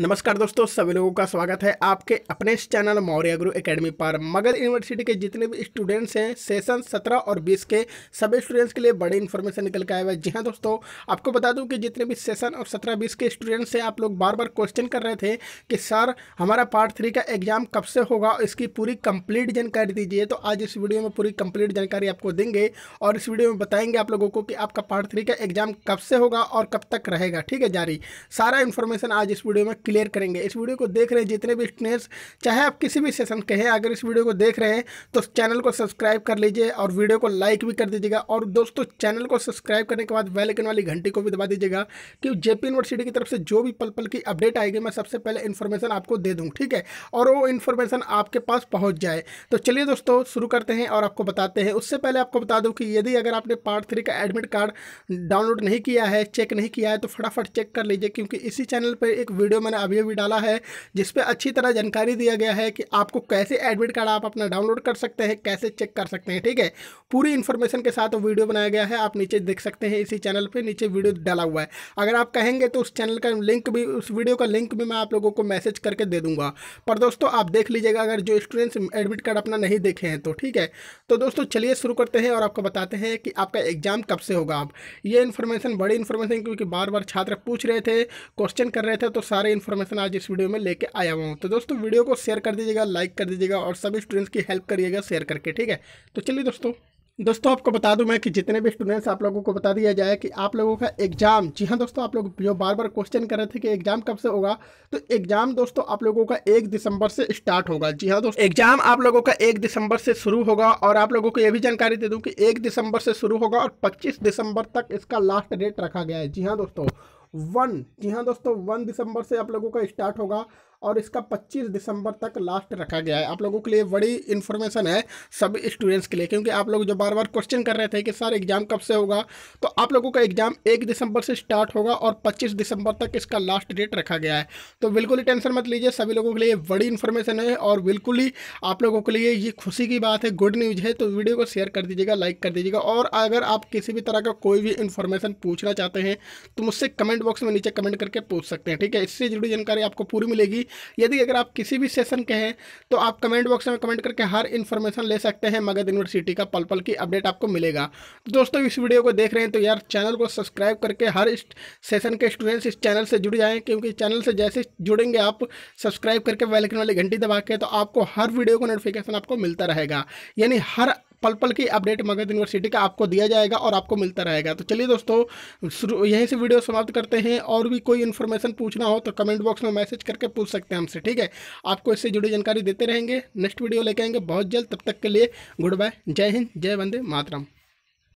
नमस्कार दोस्तों सभी लोगों का स्वागत है आपके अपने इस चैनल मौर्य गुरु एकेडमी पर मगध यूनिवर्सिटी के जितने भी स्टूडेंट्स हैं सेशन 17 और 20 के सभी स्टूडेंट्स के लिए बड़ी इन्फॉर्मेशन निकल के आया हुआ है जी हाँ दोस्तों आपको बता दूं कि जितने भी सेशन और 17 20 के स्टूडेंट्स हैं आप लोग बार बार क्वेश्चन कर रहे थे कि सर हमारा पार्ट थ्री का एग्जाम कब से होगा इसकी पूरी कंप्लीट जानकारी दीजिए तो आज इस वीडियो में पूरी कंप्लीट जानकारी आपको देंगे और इस वीडियो में बताएंगे आप लोगों को कि आपका पार्ट थ्री का एग्जाम कब से होगा और कब तक रहेगा ठीक है जारी सारा इन्फॉर्मेशन आज इस वीडियो में क्लियर करेंगे इस वीडियो को देख रहे हैं जितने भी स्टूडेंट्स चाहे आप किसी भी सेशन के हैं अगर इस वीडियो को देख रहे हैं तो चैनल को सब्सक्राइब कर लीजिए और वीडियो को लाइक भी कर दीजिएगा और दोस्तों चैनल को सब्सक्राइब करने के बाद वेलकन वाली घंटी को भी दबा दीजिएगा कि जेपी यूनिवर्सिटी की तरफ से जो भी पल पल की अपडेट आएगी मैं सबसे पहले इन्फॉर्मेशन आपको दे दूँ ठीक है और वो इन्फॉर्मेशन आपके पास पहुँच जाए तो चलिए दोस्तों शुरू करते हैं और आपको बताते हैं उससे पहले आपको बता दूँ कि यदि अगर आपने पार्ट थ्री का एडमिट कार्ड डाउनलोड नहीं किया है चेक नहीं किया है तो फटाफट चेक कर लीजिए क्योंकि इसी चैनल पर एक वीडियो मैंने अभी अभी डाला है जिसपे अच्छी तरह जानकारी दिया गया है कि आपको कैसे एडमिट कार्ड आप अपना डाउनलोड कर सकते हैं कैसे चेक कर सकते हैं ठीक है पूरी इन्फॉर्मेशन के साथ वीडियो बनाया गया है आप नीचे देख सकते हैं इसी चैनल पर नीचे वीडियो डाला हुआ है अगर आप कहेंगे तो उस चैनल का लिंक भी उस वीडियो का लिंक भी मैं आप लोगों को मैसेज करके दे दूंगा पर दोस्तों आप देख लीजिएगा अगर जो स्टूडेंट्स एडमिट कार्ड अपना नहीं देखे हैं तो ठीक है तो दोस्तों चलिए शुरू करते हैं और आपको बताते हैं कि आपका एग्जाम कब से होगा आप ये इन्फॉर्मेशन बड़ी इन्फॉर्मेशन क्योंकि बार बार छात्र पूछ रहे थे क्वेश्चन कर रहे थे तो सारे इन्फॉर्मेशन आज इस वीडियो में लेके आया हुआ हूँ तो दोस्तों वीडियो को शेयर कर दीजिएगा लाइक कर दीजिएगा और सभी स्टूडेंट्स की हेल्प करिएगा शेयर करके ठीक है तो चलिए दोस्तों दोस्तों आपको बता दूं मैं कि जितने भी स्टूडेंट्स आप लोगों को बता दिया जाए कि आप लोगों का एग्जाम जी हाँ दोस्तों आप लोग जो बार बार क्वेश्चन कर रहे थे कि एग्जाम कब से होगा तो एग्जाम दोस्तों आप लोगों का एक दिसंबर से स्टार्ट होगा जी हाँ दोस्तों एग्जाम आप लोगों का एक दिसंबर से शुरू होगा और आप लोगों को यह भी जानकारी दे दूँ कि एक दिसंबर से शुरू होगा और पच्चीस दिसंबर तक इसका लास्ट डेट रखा गया है जी हाँ दोस्तों वन जी हाँ दोस्तों वन दिसंबर से आप लोगों का स्टार्ट होगा और इसका 25 दिसंबर तक लास्ट रखा गया है आप लोगों के लिए बड़ी इन्फॉर्मेशन है सब स्टूडेंट्स के लिए क्योंकि आप लोग जो बार बार क्वेश्चन कर रहे थे कि सर एग्ज़ाम कब से होगा तो आप लोगों का एग्ज़ाम एक दिसंबर से स्टार्ट होगा और पच्चीस दिसंबर तक इसका लास्ट डेट रखा गया है तो बिल्कुल ही टेंशन मत लीजिए सभी लोगों के लिए बड़ी इन्फॉर्मेशन है और बिल्कुल ही आप लोगों के लिए ये खुशी की बात है गुड न्यूज़ है तो वीडियो को शेयर कर दीजिएगा लाइक कर दीजिएगा और अगर आप किसी भी तरह का कोई भी इन्फॉर्मेशन पूछना चाहते हैं तो मुझसे कमेंट बॉक्स में नीचे कमेंट करके पूछ सकते हैं ठीक है इससे जुड़ी जानकारी आपको पूरी मिलेगी यदि अगर आप किसी भी सेशन के हैं तो आप कमेंट बॉक्स में कमेंट करके हर इन्फॉर्मेशन ले सकते हैं मगध यूनिवर्सिटी का पल पल की अपडेट आपको मिलेगा दोस्तों इस वीडियो को देख रहे हैं तो यार चैनल को सब्सक्राइब करके हर सेशन के स्टूडेंट्स इस चैनल से जुड़ जाएँ क्योंकि चैनल से जैसे जुड़ेंगे आप सब्सक्राइब करके वैलकिन वाली घंटी दबा के तो आपको हर वीडियो का नोटिफिकेशन आपको मिलता रहेगा यानी हर पल पल की अपडेट मगध यूनिवर्सिटी का आपको दिया जाएगा और आपको मिलता रहेगा तो चलिए दोस्तों यहीं से वीडियो समाप्त करते हैं और भी कोई इन्फॉर्मेशन पूछना हो तो कमेंट बॉक्स में मैसेज करके पूछ सकते हैं हमसे ठीक है आपको इससे जुड़ी जानकारी देते रहेंगे नेक्स्ट वीडियो लेके आएंगे बहुत जल्द तब तक के लिए गुड बाय जय हिंद जय वंदे मातरम